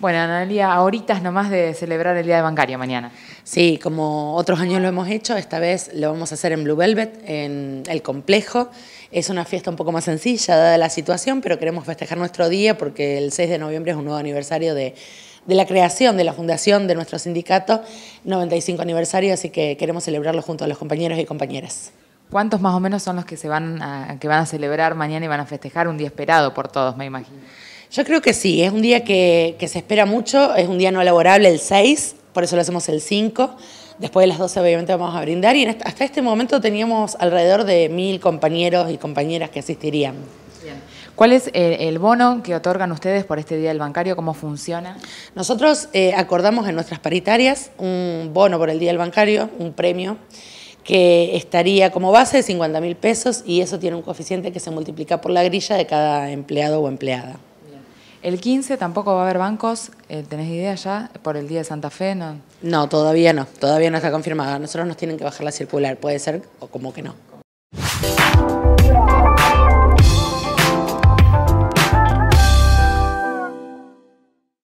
Bueno, Analia, ahorita es nomás de celebrar el Día de Bancaria mañana. Sí, como otros años lo hemos hecho, esta vez lo vamos a hacer en Blue Velvet, en el complejo. Es una fiesta un poco más sencilla, dada la situación, pero queremos festejar nuestro día porque el 6 de noviembre es un nuevo aniversario de, la creación, de la fundación de nuestro sindicato, 95 aniversario, así que queremos celebrarlo junto a los compañeros y compañeras. ¿Cuántos más o menos son los que, se van que van a celebrar mañana y van a festejar un día esperado por todos, me imagino? Yo creo que sí, es un día que, se espera mucho, es un día no laborable, el 6, por eso lo hacemos el 5. Después de las 12 obviamente vamos a brindar y hasta este momento teníamos alrededor de mil compañeros y compañeras que asistirían. ¿Cuál es el, bono que otorgan ustedes por este Día del Bancario? ¿Cómo funciona? Nosotros eh, acordamos en nuestras paritarias un bono por el Día del Bancario, un premio que estaría como base de 50 mil pesos y eso tiene un coeficiente que se multiplica por la grilla de cada empleado o empleada. El 15 tampoco va a haber bancos, eh, ¿tenés idea ya? Por el día de Santa Fe, ¿no? No, todavía no, todavía no está confirmado. Nosotros nos tienen que bajar la circular, puede ser o como que no.